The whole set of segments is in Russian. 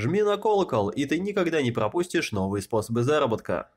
Жми на колокол, и ты никогда не пропустишь новые способы заработка.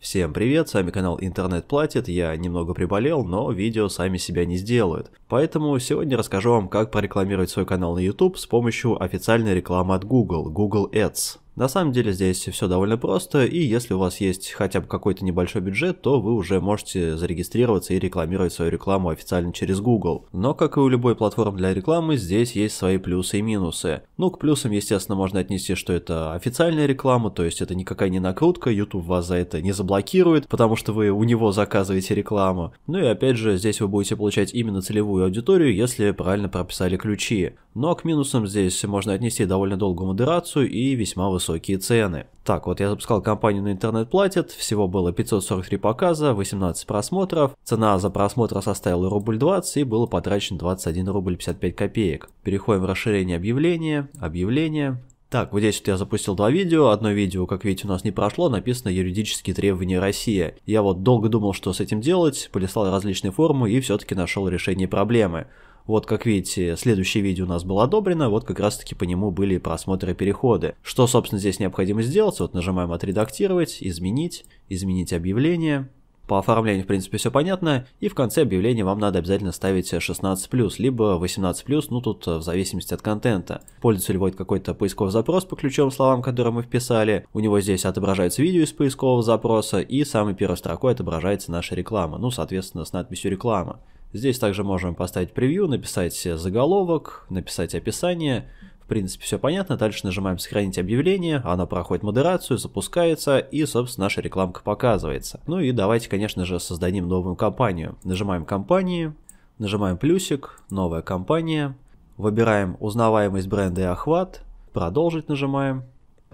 Всем привет, с вами канал Интернет Платит, я немного приболел, но видео сами себя не сделают. Поэтому сегодня расскажу вам, как прорекламировать свой канал на YouTube с помощью официальной рекламы от Google, Google Ads. На самом деле здесь все довольно просто, и если у вас есть хотя бы какой-то небольшой бюджет, то вы уже можете зарегистрироваться и рекламировать свою рекламу официально через Google. Но, как и у любой платформы для рекламы, здесь есть свои плюсы и минусы. Ну, к плюсам, естественно, можно отнести, что это официальная реклама, то есть это никакая не накрутка, YouTube вас за это не заблокирует, потому что вы у него заказываете рекламу. Ну и опять же, здесь вы будете получать именно целевую аудиторию, если правильно прописали ключи. Но к минусам здесь можно отнести довольно долгую модерацию и весьма высокие цены. Так, вот я запускал компанию на интернет платит, всего было 543 показа, 18 просмотров, цена за просмотр составила рубль 20 и было потрачено 21 рубль 55 копеек. Переходим в расширение объявления, Объявление. так, вот здесь вот я запустил два видео. Одно видео, как видите, у нас не прошло, написано «Юридические требования Россия. Я вот долго думал, что с этим делать, полистал различные форумы и все-таки нашел решение проблемы. Вот, как видите, следующее видео у нас было одобрено, вот как раз-таки по нему были просмотры переходы. Что, собственно, здесь необходимо сделать? Вот нажимаем «Отредактировать», «Изменить», «Изменить объявление», по оформлению, в принципе, все понятно, и в конце объявления вам надо обязательно ставить 16+, либо 18+, ну тут э, в зависимости от контента. Пользователь вводит какой-то поисковый запрос по ключевым словам, которые мы вписали, у него здесь отображается видео из поискового запроса, и самой первой строкой отображается наша реклама, ну, соответственно, с надписью «Реклама». Здесь также можем поставить превью, написать заголовок, написать описание. В принципе, все понятно. Дальше нажимаем «Сохранить объявление», она проходит модерацию, запускается, и, собственно, наша рекламка показывается. Ну и давайте, конечно же, создадим новую компанию. Нажимаем «Компании», нажимаем плюсик, «Новая компания», выбираем «Узнаваемость бренда и охват», «Продолжить» нажимаем.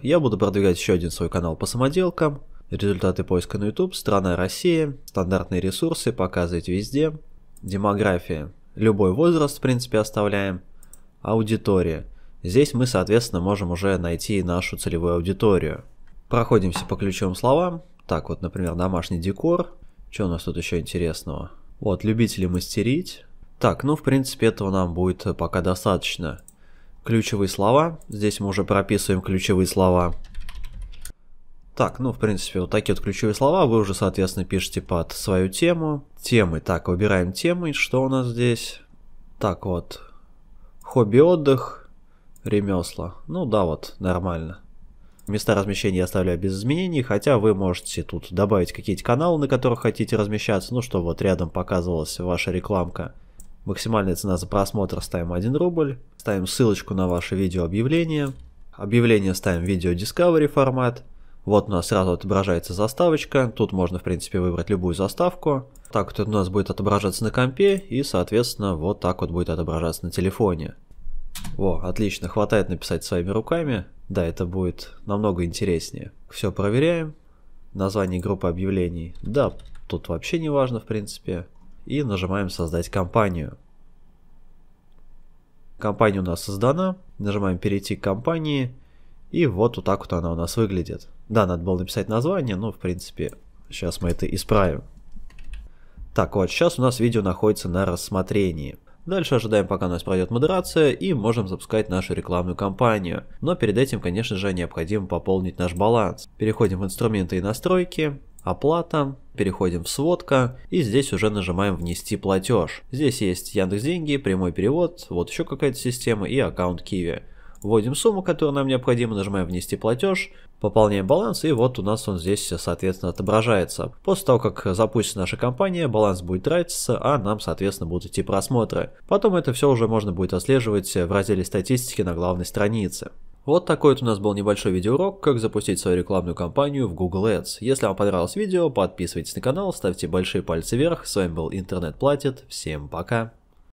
Я буду продвигать еще один свой канал по самоделкам. Результаты поиска на YouTube, страна Россия, стандартные ресурсы, показывать везде демография. Любой возраст, в принципе, оставляем. Аудитория. Здесь мы, соответственно, можем уже найти нашу целевую аудиторию. Проходимся по ключевым словам. Так вот, например, домашний декор. Что у нас тут еще интересного? Вот, любители мастерить. Так, ну, в принципе, этого нам будет пока достаточно. Ключевые слова. Здесь мы уже прописываем ключевые слова. Так, ну, в принципе, вот такие вот ключевые слова. Вы уже, соответственно, пишете под свою тему. Темы. Так, выбираем темы. Что у нас здесь? Так, вот. Хобби, отдых, ремесла. Ну да, вот, нормально. Места размещения я оставляю без изменений, хотя вы можете тут добавить какие-то каналы, на которых хотите размещаться, ну что вот рядом показывалась ваша рекламка. Максимальная цена за просмотр ставим 1 рубль, ставим ссылочку на ваше видео объявление, объявление ставим видео Discovery формат, вот у нас сразу отображается заставочка, тут можно в принципе выбрать любую заставку. Так вот у нас будет отображаться на компе и соответственно вот так вот будет отображаться на телефоне. О, отлично, хватает написать своими руками. Да, это будет намного интереснее. Все проверяем. Название группы объявлений. Да, тут вообще не важно в принципе. И нажимаем создать компанию. Компания у нас создана. Нажимаем перейти к компании. И вот вот так вот она у нас выглядит. Да, надо было написать название, но в принципе сейчас мы это исправим. Так, вот сейчас у нас видео находится на рассмотрении. Дальше ожидаем, пока у нас пройдет модерация, и можем запускать нашу рекламную кампанию. Но перед этим, конечно же, необходимо пополнить наш баланс. Переходим в инструменты и настройки, оплата, переходим в сводка, и здесь уже нажимаем внести платеж. Здесь есть Яндекс Деньги, прямой перевод, вот еще какая-то система и аккаунт Киви вводим сумму, которую нам необходимо, нажимаем «Внести платеж», пополняем баланс, и вот у нас он здесь, соответственно, отображается. После того, как запустится наша компания, баланс будет тратиться, а нам, соответственно, будут идти просмотры. Потом это все уже можно будет отслеживать в разделе статистики на главной странице. Вот такой вот у нас был небольшой видеоурок, как запустить свою рекламную кампанию в Google Ads. Если вам понравилось видео, подписывайтесь на канал, ставьте большие пальцы вверх. С вами был Интернет Платит. Всем пока!